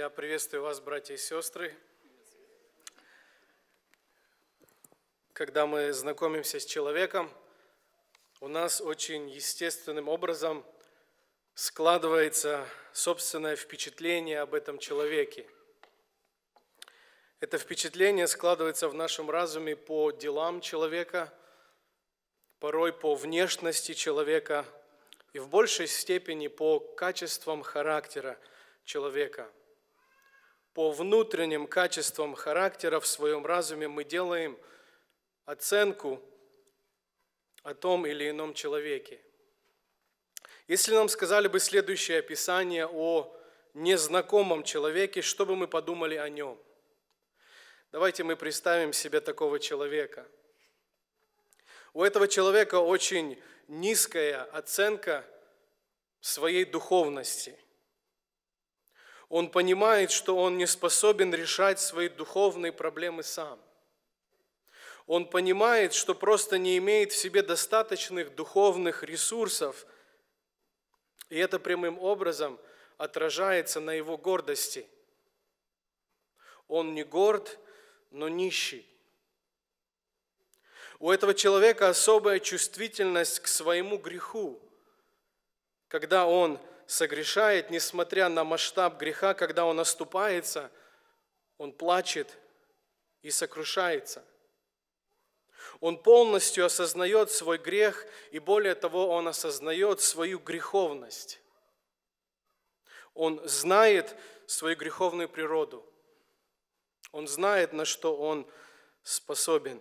Я приветствую вас, братья и сестры. Когда мы знакомимся с человеком, у нас очень естественным образом складывается собственное впечатление об этом человеке. Это впечатление складывается в нашем разуме по делам человека, порой по внешности человека и в большей степени по качествам характера человека – по внутренним качествам характера в своем разуме мы делаем оценку о том или ином человеке. Если нам сказали бы следующее описание о незнакомом человеке, что бы мы подумали о нем? Давайте мы представим себе такого человека. У этого человека очень низкая оценка своей духовности – он понимает, что он не способен решать свои духовные проблемы сам. Он понимает, что просто не имеет в себе достаточных духовных ресурсов, и это прямым образом отражается на его гордости. Он не горд, но нищий. У этого человека особая чувствительность к своему греху, когда он согрешает, несмотря на масштаб греха, когда он оступается, он плачет и сокрушается. Он полностью осознает свой грех, и более того, он осознает свою греховность. Он знает свою греховную природу. Он знает, на что он способен.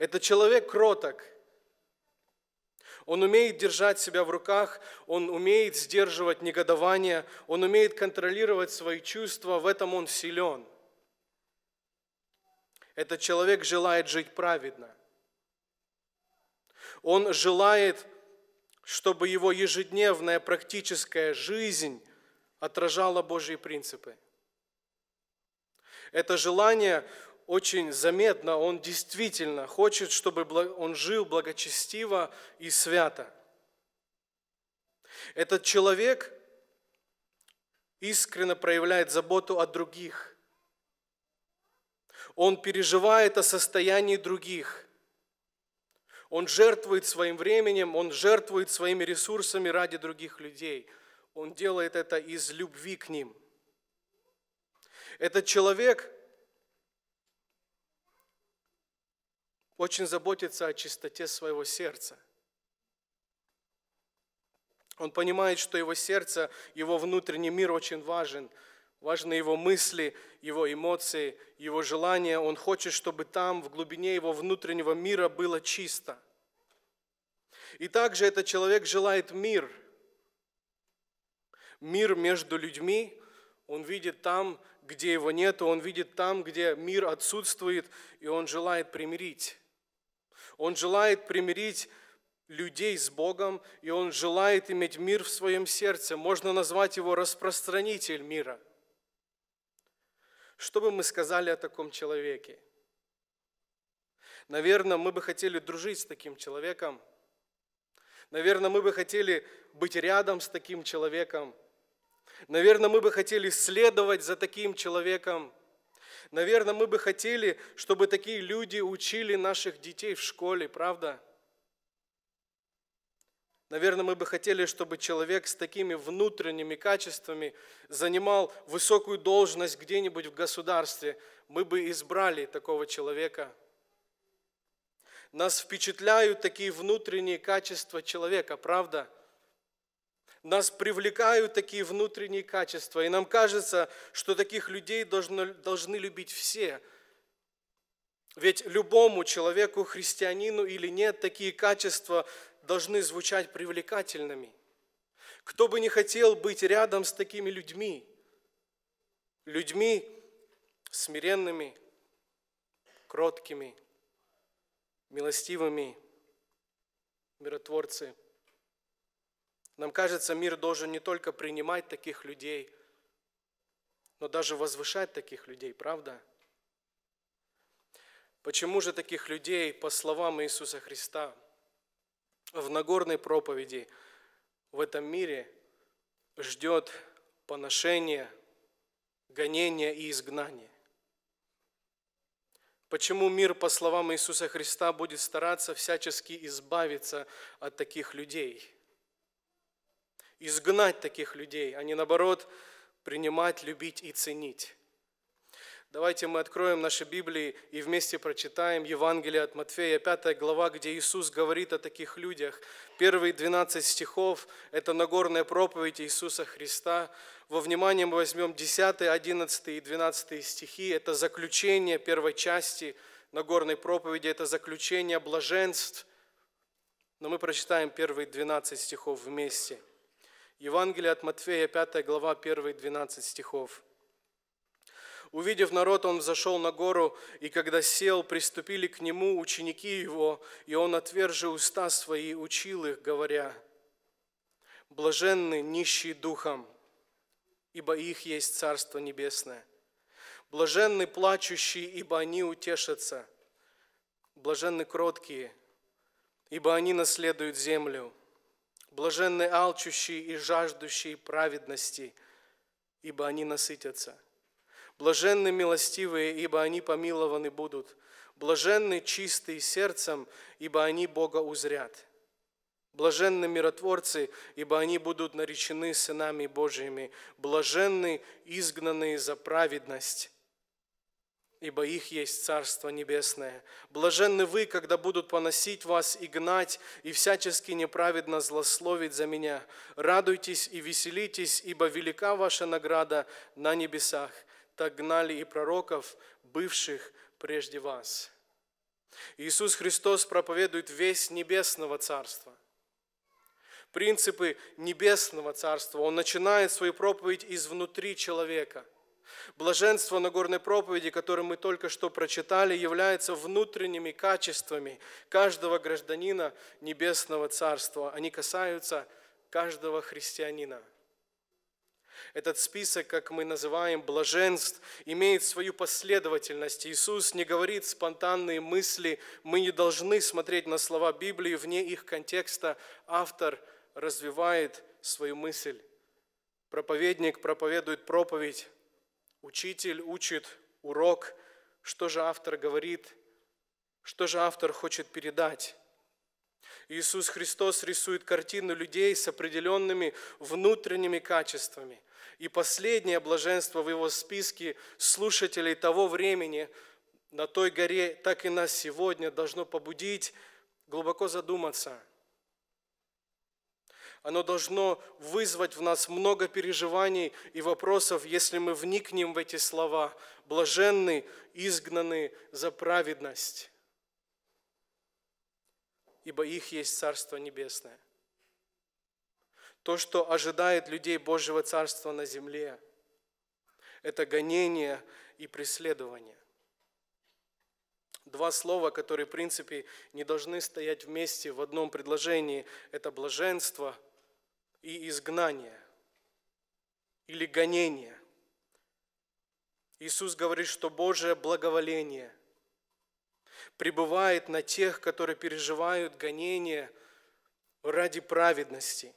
Это человек кроток – он умеет держать себя в руках, он умеет сдерживать негодование, он умеет контролировать свои чувства, в этом он силен. Этот человек желает жить праведно. Он желает, чтобы его ежедневная практическая жизнь отражала Божьи принципы. Это желание очень заметно, он действительно хочет, чтобы он жил благочестиво и свято. Этот человек искренне проявляет заботу о других. Он переживает о состоянии других. Он жертвует своим временем, он жертвует своими ресурсами ради других людей. Он делает это из любви к ним. Этот человек – очень заботится о чистоте своего сердца. Он понимает, что его сердце, его внутренний мир очень важен. Важны его мысли, его эмоции, его желания. Он хочет, чтобы там, в глубине его внутреннего мира, было чисто. И также этот человек желает мир. Мир между людьми. Он видит там, где его нет, он видит там, где мир отсутствует, и он желает примирить. Он желает примирить людей с Богом, и он желает иметь мир в своем сердце. Можно назвать его распространитель мира. Что бы мы сказали о таком человеке? Наверное, мы бы хотели дружить с таким человеком. Наверное, мы бы хотели быть рядом с таким человеком. Наверное, мы бы хотели следовать за таким человеком – Наверное, мы бы хотели, чтобы такие люди учили наших детей в школе, правда? Наверное, мы бы хотели, чтобы человек с такими внутренними качествами занимал высокую должность где-нибудь в государстве. Мы бы избрали такого человека. Нас впечатляют такие внутренние качества человека, правда? Правда? Нас привлекают такие внутренние качества, и нам кажется, что таких людей должно, должны любить все. Ведь любому человеку, христианину или нет, такие качества должны звучать привлекательными. Кто бы не хотел быть рядом с такими людьми, людьми смиренными, кроткими, милостивыми, миротворцами. Нам кажется, мир должен не только принимать таких людей, но даже возвышать таких людей, правда? Почему же таких людей, по словам Иисуса Христа, в Нагорной проповеди в этом мире ждет поношение, гонение и изгнание? Почему мир, по словам Иисуса Христа, будет стараться всячески избавиться от таких людей? изгнать таких людей, а не наоборот принимать, любить и ценить. Давайте мы откроем наши Библии и вместе прочитаем Евангелие от Матфея, 5 глава, где Иисус говорит о таких людях. Первые 12 стихов – это Нагорная проповедь Иисуса Христа. Во внимание мы возьмем 10, 11 и 12 стихи. Это заключение первой части Нагорной проповеди, это заключение блаженств. Но мы прочитаем первые 12 стихов вместе – Евангелие от Матфея, 5 глава, 1 12 стихов. Увидев народ, он взошел на гору, и когда сел, приступили к нему ученики его, и он, отвержи уста свои, учил их, говоря, «Блаженны нищие духом, ибо их есть Царство Небесное. Блаженны плачущие, ибо они утешатся. Блаженны кроткие, ибо они наследуют землю. Блаженны алчущие и жаждущие праведности, ибо они насытятся. Блаженны милостивые, ибо они помилованы будут. Блаженны чистые сердцем, ибо они Бога узрят. Блаженны миротворцы, ибо они будут наречены сынами Божьими. Блаженны изгнанные за праведность, ибо их есть Царство Небесное. Блаженны вы, когда будут поносить вас и гнать, и всячески неправедно злословить за меня. Радуйтесь и веселитесь, ибо велика ваша награда на небесах. Так гнали и пророков, бывших прежде вас». Иисус Христос проповедует весь небесного царства принципы небесного царства. Он начинает свою проповедь изнутри человека – Блаженство Нагорной проповеди, которую мы только что прочитали, является внутренними качествами каждого гражданина Небесного Царства. Они касаются каждого христианина. Этот список, как мы называем, блаженств, имеет свою последовательность. Иисус не говорит спонтанные мысли, мы не должны смотреть на слова Библии вне их контекста. Автор развивает свою мысль. Проповедник проповедует проповедь, Учитель учит урок, что же автор говорит, что же автор хочет передать. Иисус Христос рисует картину людей с определенными внутренними качествами. И последнее блаженство в его списке слушателей того времени на той горе, так и нас сегодня должно побудить глубоко задуматься – оно должно вызвать в нас много переживаний и вопросов, если мы вникнем в эти слова. Блаженны, изгнаны за праведность, ибо их есть Царство Небесное. То, что ожидает людей Божьего Царства на земле, это гонение и преследование. Два слова, которые, в принципе, не должны стоять вместе в одном предложении, это блаженство – и изгнание или гонение. Иисус говорит, что Божье благоволение пребывает на тех, которые переживают гонение ради праведности.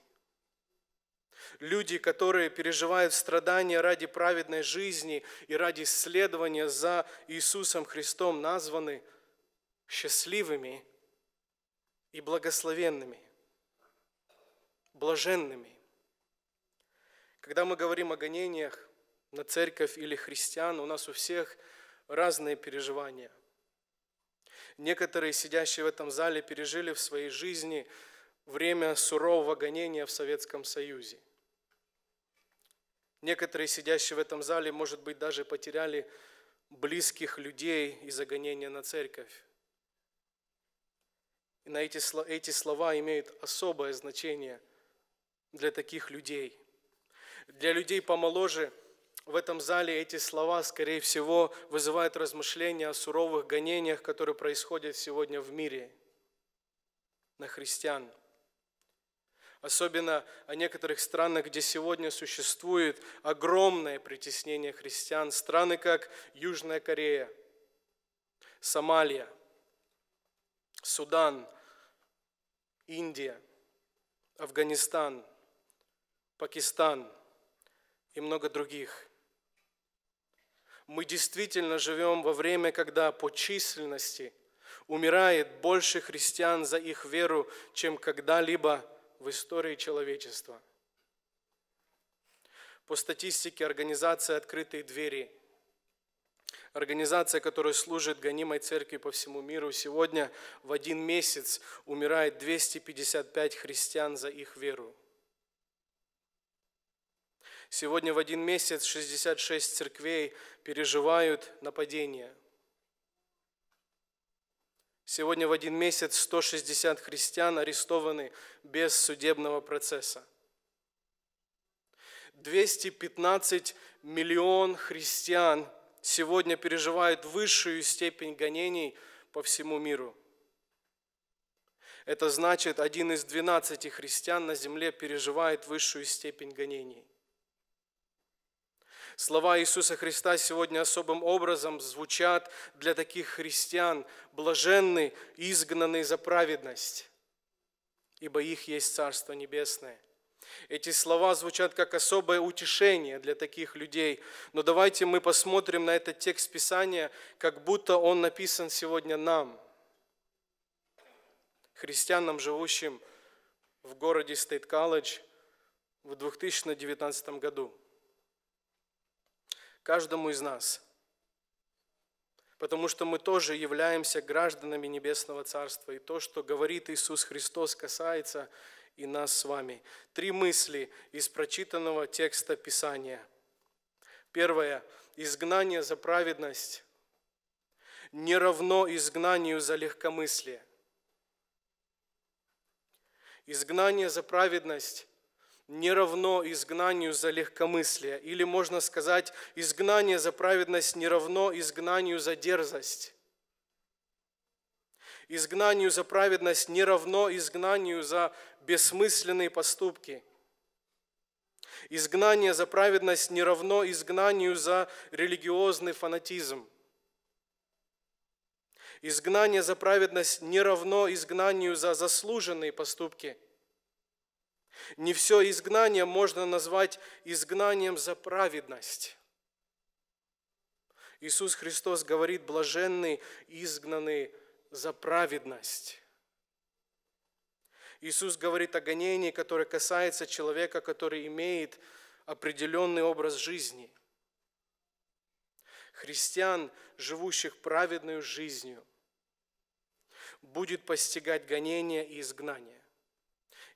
Люди, которые переживают страдания ради праведной жизни и ради следования за Иисусом Христом, названы счастливыми и благословенными блаженными. Когда мы говорим о гонениях на церковь или христиан, у нас у всех разные переживания. Некоторые, сидящие в этом зале, пережили в своей жизни время сурового гонения в Советском Союзе. Некоторые, сидящие в этом зале, может быть, даже потеряли близких людей из-за гонения на церковь. И на эти, эти слова имеют особое значение – для таких людей. Для людей помоложе в этом зале эти слова, скорее всего, вызывают размышления о суровых гонениях, которые происходят сегодня в мире на христиан. Особенно о некоторых странах, где сегодня существует огромное притеснение христиан. Страны, как Южная Корея, Сомалия, Судан, Индия, Афганистан – Пакистан и много других. Мы действительно живем во время, когда по численности умирает больше христиан за их веру, чем когда-либо в истории человечества. По статистике организации «Открытые двери» Организация, которая служит гонимой церкви по всему миру, сегодня в один месяц умирает 255 христиан за их веру. Сегодня в один месяц 66 церквей переживают нападение. Сегодня в один месяц 160 христиан арестованы без судебного процесса. 215 миллион христиан сегодня переживают высшую степень гонений по всему миру. Это значит, один из 12 христиан на земле переживает высшую степень гонений. Слова Иисуса Христа сегодня особым образом звучат для таких христиан, блаженны, изгнанные за праведность, ибо их есть Царство Небесное. Эти слова звучат как особое утешение для таких людей. Но давайте мы посмотрим на этот текст Писания, как будто он написан сегодня нам, христианам, живущим в городе Стейт-Колледж в 2019 году каждому из нас, потому что мы тоже являемся гражданами Небесного Царства, и то, что говорит Иисус Христос, касается и нас с вами. Три мысли из прочитанного текста Писания. Первое. Изгнание за праведность не равно изгнанию за легкомыслие. Изгнание за праведность не равно изгнанию за легкомыслие. Или можно сказать, изгнание за праведность не равно изгнанию за дерзость. Изгнанию за праведность не равно изгнанию за бессмысленные поступки. Изгнание за праведность не равно изгнанию за религиозный фанатизм. Изгнание за праведность не равно изгнанию за заслуженные поступки – не все изгнание можно назвать изгнанием за праведность. Иисус Христос говорит, блаженный, изгнанный за праведность. Иисус говорит о гонении, которое касается человека, который имеет определенный образ жизни. Христиан, живущих праведную жизнью, будет постигать гонение и изгнание.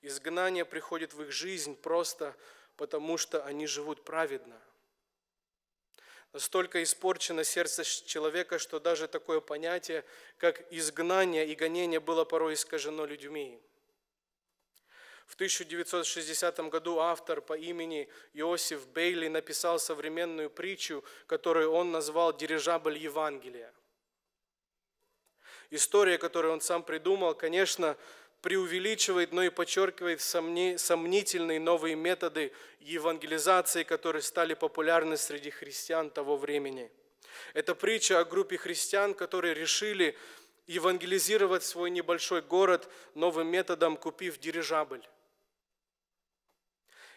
Изгнание приходит в их жизнь просто потому, что они живут праведно. Настолько испорчено сердце человека, что даже такое понятие, как изгнание и гонение, было порой искажено людьми. В 1960 году автор по имени Иосиф Бейли написал современную притчу, которую он назвал «Дирижабль Евангелия». История, которую он сам придумал, конечно, преувеличивает, но и подчеркивает сомнительные новые методы евангелизации, которые стали популярны среди христиан того времени. Это притча о группе христиан, которые решили евангелизировать свой небольшой город новым методом, купив дирижабль.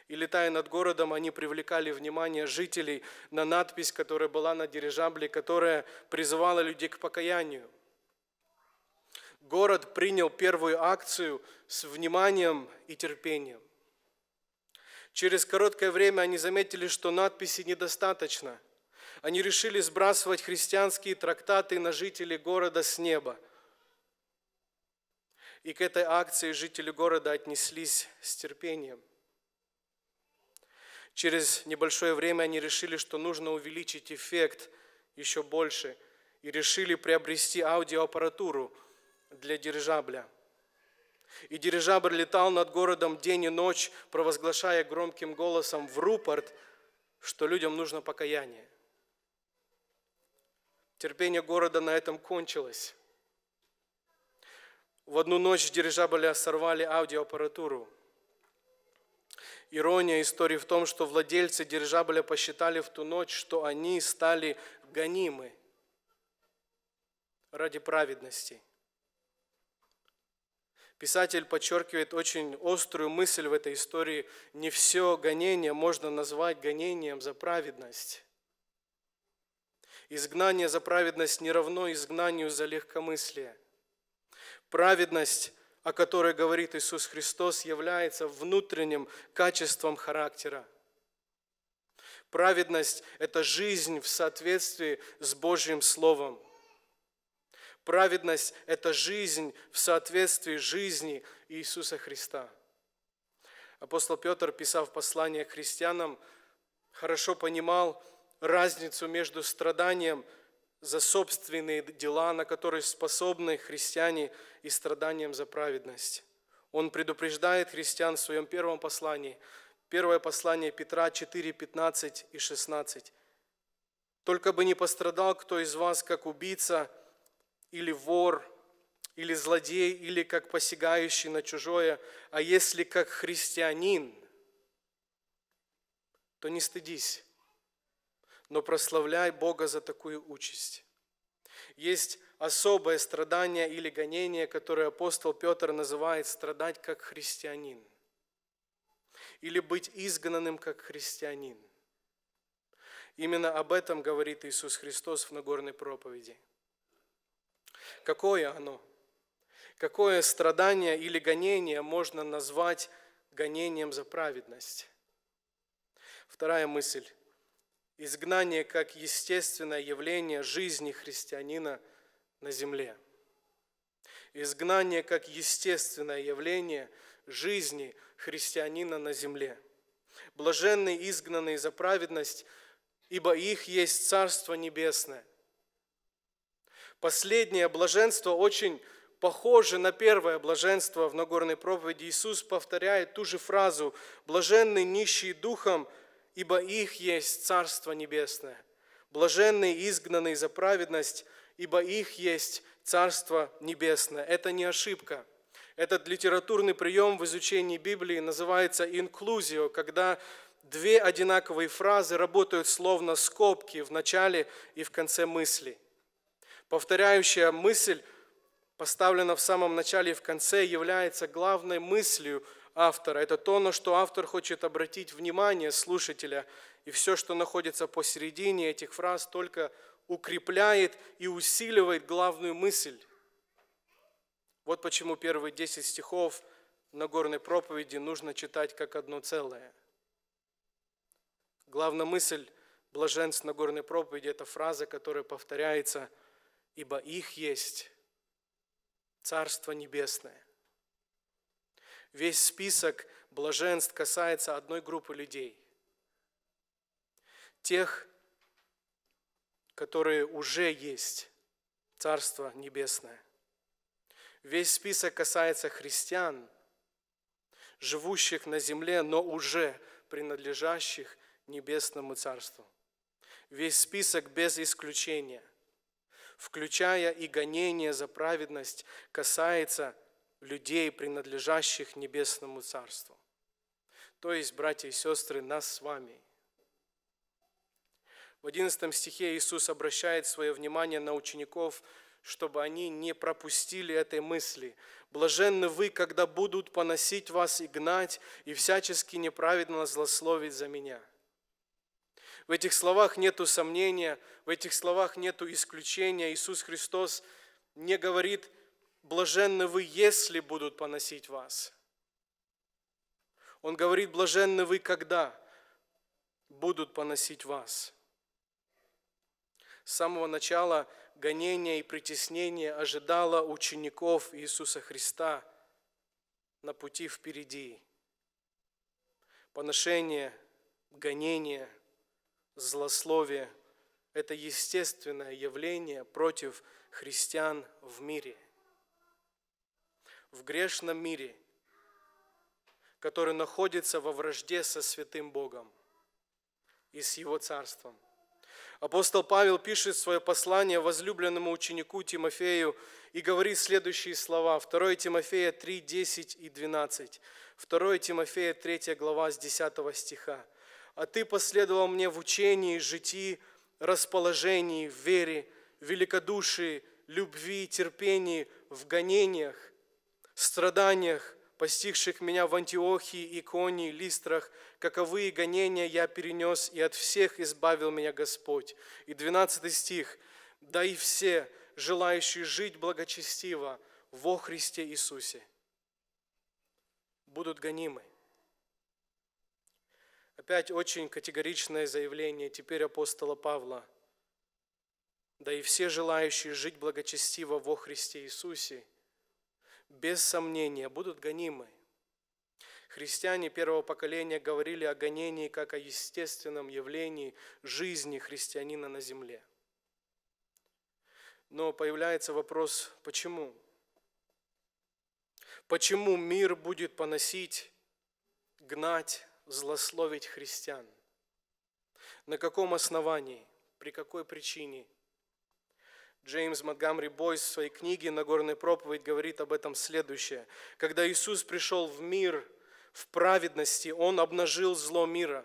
И летая над городом, они привлекали внимание жителей на надпись, которая была на дирижабле, которая призывала людей к покаянию – город принял первую акцию с вниманием и терпением. Через короткое время они заметили, что надписи недостаточно. Они решили сбрасывать христианские трактаты на жителей города с неба. И к этой акции жители города отнеслись с терпением. Через небольшое время они решили, что нужно увеличить эффект еще больше, и решили приобрести аудиоаппаратуру – для дирижабля. И дирижабль летал над городом день и ночь, провозглашая громким голосом в рупорт, что людям нужно покаяние. Терпение города на этом кончилось. В одну ночь с дирижабля сорвали аудиоаппаратуру. Ирония истории в том, что владельцы дирижабля посчитали в ту ночь, что они стали гонимы ради праведности – Писатель подчеркивает очень острую мысль в этой истории. Не все гонение можно назвать гонением за праведность. Изгнание за праведность не равно изгнанию за легкомыслие. Праведность, о которой говорит Иисус Христос, является внутренним качеством характера. Праведность – это жизнь в соответствии с Божьим Словом – Праведность – это жизнь в соответствии с жизни Иисуса Христа. Апостол Петр, писав послание христианам, хорошо понимал разницу между страданием за собственные дела, на которые способны христиане, и страданием за праведность. Он предупреждает христиан в своем первом послании. Первое послание Петра 4, 15 и 16. «Только бы не пострадал кто из вас, как убийца, или вор, или злодей, или как посягающий на чужое, а если как христианин, то не стыдись, но прославляй Бога за такую участь. Есть особое страдание или гонение, которое апостол Петр называет страдать как христианин или быть изгнанным как христианин. Именно об этом говорит Иисус Христос в Нагорной проповеди – Какое оно? Какое страдание или гонение можно назвать гонением за праведность? Вторая мысль. Изгнание как естественное явление жизни христианина на земле. Изгнание как естественное явление жизни христианина на земле. Блаженные изгнанные за праведность, ибо их есть Царство Небесное. Последнее блаженство очень похоже на первое блаженство в Нагорной проповеди. Иисус повторяет ту же фразу «блаженны нищие духом, ибо их есть Царство Небесное». «Блаженны изгнанные за праведность, ибо их есть Царство Небесное». Это не ошибка. Этот литературный прием в изучении Библии называется «инклюзио», когда две одинаковые фразы работают словно скобки в начале и в конце мысли. Повторяющая мысль, поставлена в самом начале и в конце, является главной мыслью автора. Это то, на что автор хочет обратить внимание слушателя. И все, что находится посередине этих фраз, только укрепляет и усиливает главную мысль. Вот почему первые 10 стихов Нагорной проповеди нужно читать как одно целое. Главная мысль блаженств Нагорной проповеди – это фраза, которая повторяется – ибо их есть Царство Небесное. Весь список блаженств касается одной группы людей. Тех, которые уже есть Царство Небесное. Весь список касается христиан, живущих на земле, но уже принадлежащих Небесному Царству. Весь список без исключения – включая и гонение за праведность, касается людей, принадлежащих Небесному Царству. То есть, братья и сестры, нас с вами. В 11 стихе Иисус обращает свое внимание на учеников, чтобы они не пропустили этой мысли. «Блаженны вы, когда будут поносить вас и гнать, и всячески неправедно злословить за Меня». В этих словах нету сомнения, в этих словах нету исключения. Иисус Христос не говорит, блаженны вы, если будут поносить вас. Он говорит, блаженны вы, когда будут поносить вас. С самого начала гонения и притеснения ожидало учеников Иисуса Христа на пути впереди. Поношение, гонение – злословие – это естественное явление против христиан в мире. В грешном мире, который находится во вражде со святым Богом и с Его Царством. Апостол Павел пишет свое послание возлюбленному ученику Тимофею и говорит следующие слова. 2 Тимофея 3, 10 и 12. 2 Тимофея 3 глава с 10 стиха а ты последовал мне в учении, житии, расположении, в вере, великодушии, любви, терпении, в гонениях, страданиях, постигших меня в Антиохии, Иконии, Листрах, каковые гонения я перенес, и от всех избавил меня Господь». И 12 стих. «Да и все, желающие жить благочестиво во Христе Иисусе, будут гонимы, Опять очень категоричное заявление теперь апостола Павла. Да и все желающие жить благочестиво во Христе Иисусе, без сомнения, будут гонимы. Христиане первого поколения говорили о гонении как о естественном явлении жизни христианина на земле. Но появляется вопрос, почему? Почему мир будет поносить, гнать, злословить христиан? На каком основании? При какой причине? Джеймс Монтгомери Бойс в своей книге «Нагорная проповедь» говорит об этом следующее. «Когда Иисус пришел в мир в праведности, Он обнажил зло мира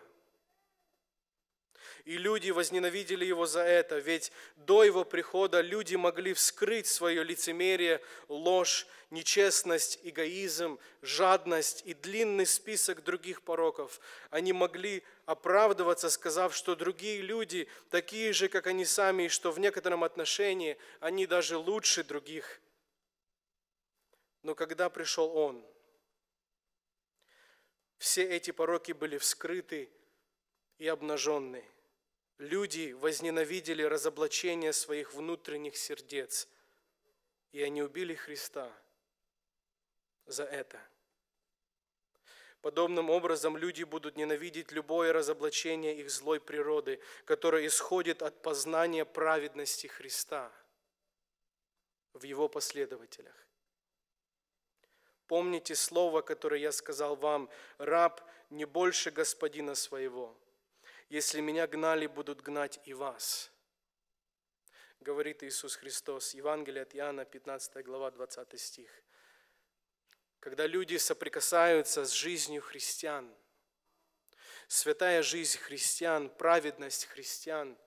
и люди возненавидели его за это, ведь до его прихода люди могли вскрыть свое лицемерие, ложь, нечестность, эгоизм, жадность и длинный список других пороков. Они могли оправдываться, сказав, что другие люди такие же, как они сами, и что в некотором отношении они даже лучше других. Но когда пришел Он, все эти пороки были вскрыты и обнаженные. Люди возненавидели разоблачение своих внутренних сердец, и они убили Христа за это. Подобным образом люди будут ненавидеть любое разоблачение их злой природы, которое исходит от познания праведности Христа в его последователях. Помните слово, которое я сказал вам, раб не больше господина своего – если меня гнали, будут гнать и вас. Говорит Иисус Христос, Евангелие от Иоанна, 15 глава, 20 стих. Когда люди соприкасаются с жизнью христиан, святая жизнь христиан, праведность христиан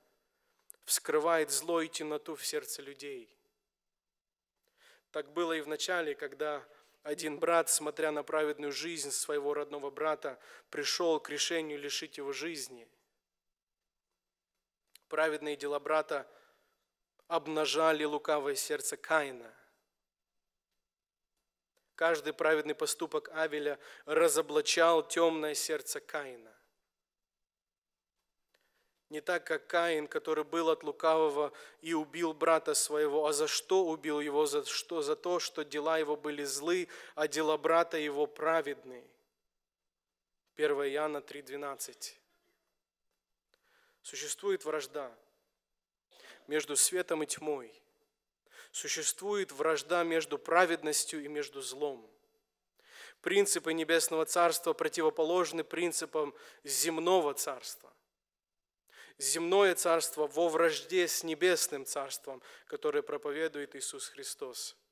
вскрывает зло и темноту в сердце людей. Так было и в начале, когда один брат, смотря на праведную жизнь своего родного брата, пришел к решению лишить его жизни – праведные дела брата обнажали лукавое сердце Каина. Каждый праведный поступок Авеля разоблачал темное сердце Каина. Не так, как Каин, который был от лукавого и убил брата своего. А за что убил его? За, что? за то, что дела его были злы, а дела брата его праведные. 1 Иоанна 3,12. Существует вражда между светом и тьмой. Существует вражда между праведностью и между злом. Принципы Небесного Царства противоположны принципам земного Царства. Земное Царство во вражде с Небесным Царством, которое проповедует Иисус Христос –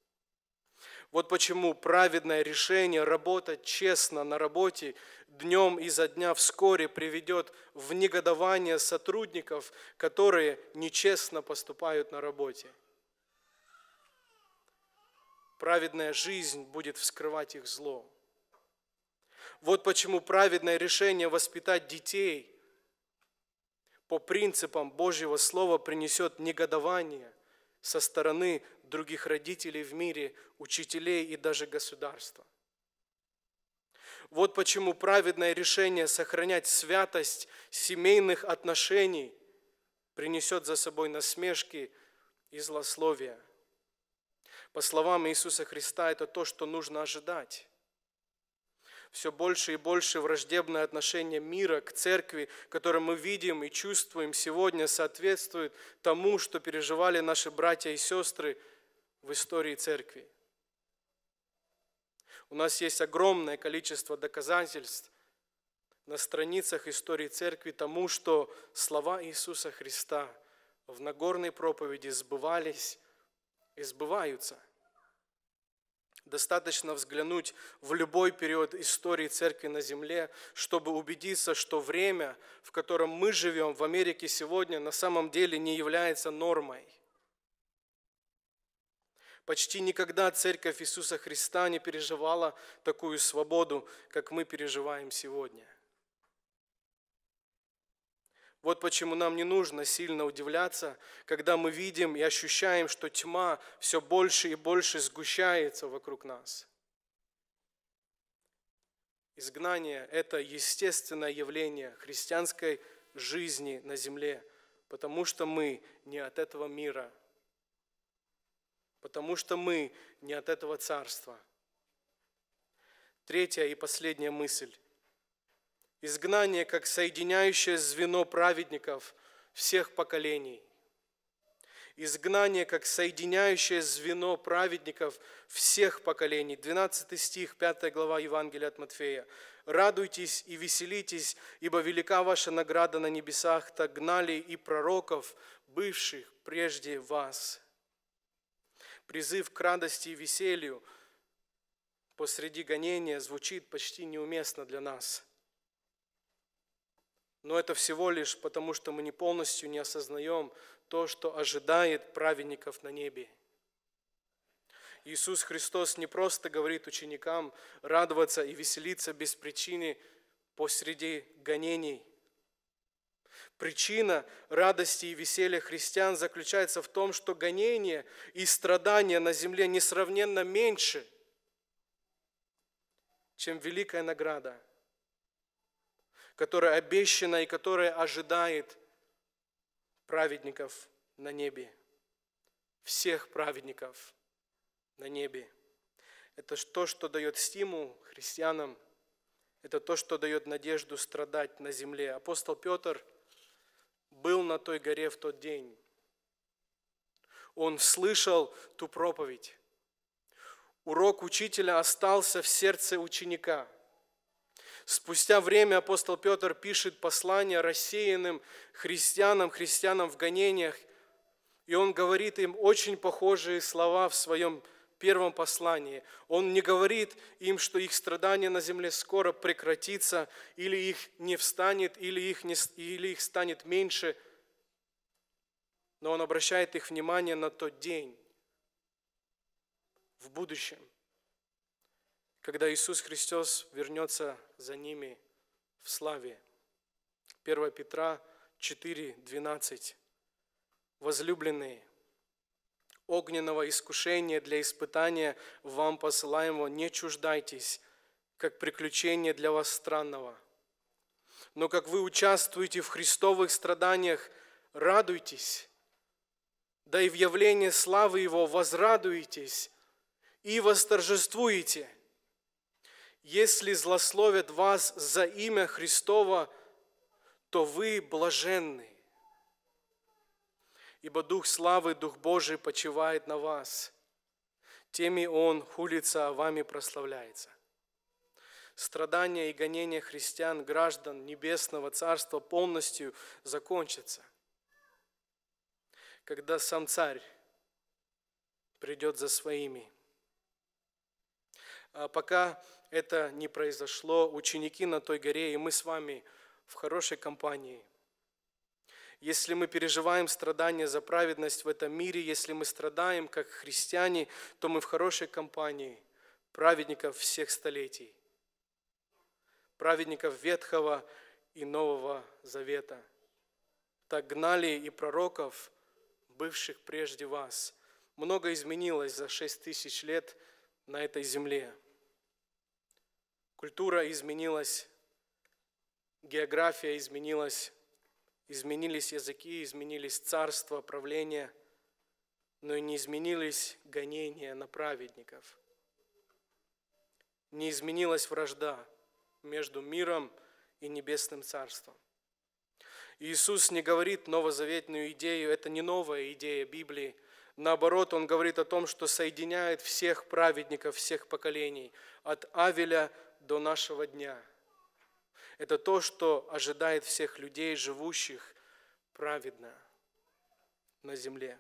вот почему праведное решение работать честно на работе днем и за дня вскоре приведет в негодование сотрудников, которые нечестно поступают на работе. Праведная жизнь будет вскрывать их зло. Вот почему праведное решение воспитать детей по принципам Божьего Слова принесет негодование со стороны других родителей в мире, учителей и даже государства. Вот почему праведное решение сохранять святость семейных отношений принесет за собой насмешки и злословия. По словам Иисуса Христа, это то, что нужно ожидать. Все больше и больше враждебное отношение мира к церкви, которое мы видим и чувствуем сегодня, соответствует тому, что переживали наши братья и сестры – в истории церкви. У нас есть огромное количество доказательств на страницах истории церкви тому, что слова Иисуса Христа в Нагорной проповеди сбывались и сбываются. Достаточно взглянуть в любой период истории церкви на земле, чтобы убедиться, что время, в котором мы живем в Америке сегодня, на самом деле не является нормой. Почти никогда церковь Иисуса Христа не переживала такую свободу, как мы переживаем сегодня. Вот почему нам не нужно сильно удивляться, когда мы видим и ощущаем, что тьма все больше и больше сгущается вокруг нас. Изгнание – это естественное явление христианской жизни на земле, потому что мы не от этого мира – потому что мы не от этого царства. Третья и последняя мысль. Изгнание как соединяющее звено праведников всех поколений. Изгнание как соединяющее звено праведников всех поколений. 12 стих, 5 глава Евангелия от Матфея. «Радуйтесь и веселитесь, ибо велика ваша награда на небесах, так гнали и пророков, бывших прежде вас» призыв к радости и веселью посреди гонения звучит почти неуместно для нас. Но это всего лишь потому, что мы не полностью не осознаем то, что ожидает праведников на небе. Иисус Христос не просто говорит ученикам радоваться и веселиться без причины посреди гонений. Причина радости и веселья христиан заключается в том, что гонения и страдания на земле несравненно меньше, чем великая награда, которая обещана и которая ожидает праведников на небе, всех праведников на небе. Это то, что дает стимул христианам, это то, что дает надежду страдать на земле. Апостол Петр – был на той горе в тот день. Он слышал ту проповедь. Урок учителя остался в сердце ученика. Спустя время апостол Петр пишет послание рассеянным христианам, христианам в гонениях, и он говорит им очень похожие слова в своем первом послании. Он не говорит им, что их страдание на земле скоро прекратится, или их не встанет, или их, не, или их станет меньше. Но он обращает их внимание на тот день, в будущем, когда Иисус Христос вернется за ними в славе. 1 Петра 4, 12. Возлюбленные – огненного искушения для испытания вам посылаемого не чуждайтесь, как приключение для вас странного. Но как вы участвуете в христовых страданиях, радуйтесь, да и в явлении славы Его возрадуетесь и восторжествуете. Если злословят вас за имя Христова, то вы блаженны ибо Дух славы, Дух Божий почивает на вас. Теми Он хулится, а вами прославляется. Страдания и гонения христиан, граждан Небесного Царства полностью закончатся, когда сам Царь придет за своими. А пока это не произошло, ученики на той горе, и мы с вами в хорошей компании – если мы переживаем страдания за праведность в этом мире, если мы страдаем как христиане, то мы в хорошей компании праведников всех столетий, праведников Ветхого и Нового Завета. Так гнали и пророков, бывших прежде вас. Много изменилось за шесть тысяч лет на этой земле. Культура изменилась, география изменилась, Изменились языки, изменились царства, правления, но и не изменились гонения на праведников. Не изменилась вражда между миром и небесным царством. Иисус не говорит новозаветную идею, это не новая идея Библии. Наоборот, он говорит о том, что соединяет всех праведников всех поколений, от Авеля до нашего дня – это то, что ожидает всех людей, живущих праведно на земле.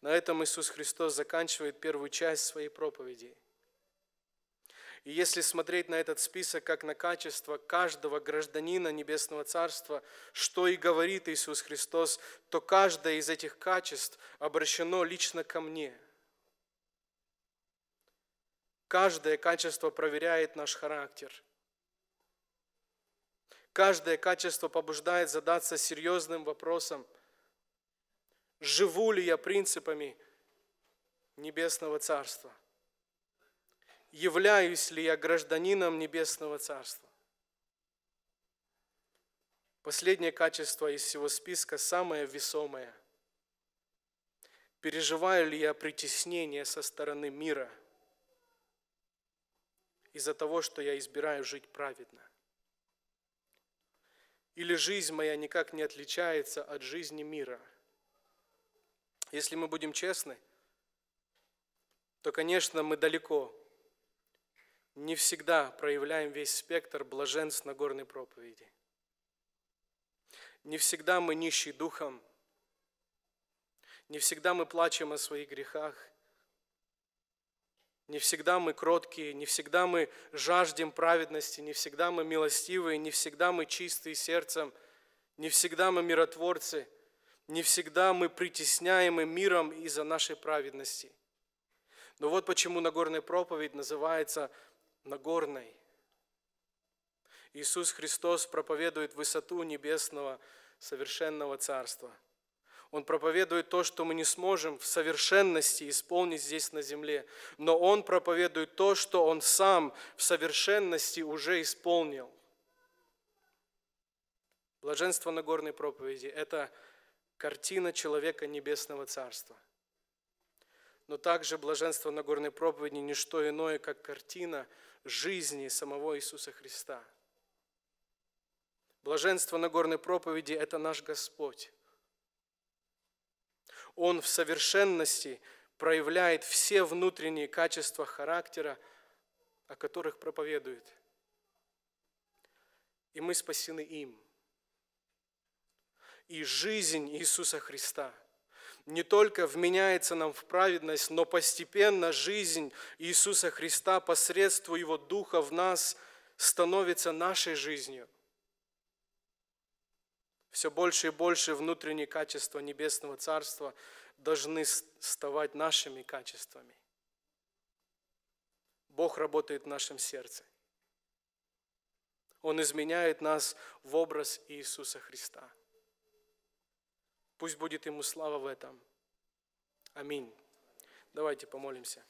На этом Иисус Христос заканчивает первую часть своей проповеди. И если смотреть на этот список как на качество каждого гражданина Небесного Царства, что и говорит Иисус Христос, то каждое из этих качеств обращено лично ко мне. Каждое качество проверяет наш характер – Каждое качество побуждает задаться серьезным вопросом. Живу ли я принципами Небесного Царства? Являюсь ли я гражданином Небесного Царства? Последнее качество из всего списка самое весомое. Переживаю ли я притеснение со стороны мира из-за того, что я избираю жить праведно? Или жизнь моя никак не отличается от жизни мира? Если мы будем честны, то, конечно, мы далеко не всегда проявляем весь спектр блаженств горной проповеди. Не всегда мы нищий духом, не всегда мы плачем о своих грехах – не всегда мы кроткие, не всегда мы жаждем праведности, не всегда мы милостивые, не всегда мы чистые сердцем, не всегда мы миротворцы, не всегда мы притесняемы миром из-за нашей праведности. Но вот почему Нагорная проповедь называется Нагорной. Иисус Христос проповедует высоту небесного совершенного царства – он проповедует то, что мы не сможем в совершенности исполнить здесь на земле, но Он проповедует то, что Он сам в совершенности уже исполнил. Блаженство на горной проповеди – это картина человека небесного царства. Но также блаженство на горной проповеди – не что иное, как картина жизни самого Иисуса Христа. Блаженство на горной проповеди – это наш Господь. Он в совершенности проявляет все внутренние качества характера, о которых проповедует. И мы спасены им. И жизнь Иисуса Христа – не только вменяется нам в праведность, но постепенно жизнь Иисуса Христа посредством Его Духа в нас становится нашей жизнью все больше и больше внутренние качества Небесного Царства должны ставать нашими качествами. Бог работает в нашем сердце. Он изменяет нас в образ Иисуса Христа. Пусть будет Ему слава в этом. Аминь. Давайте помолимся.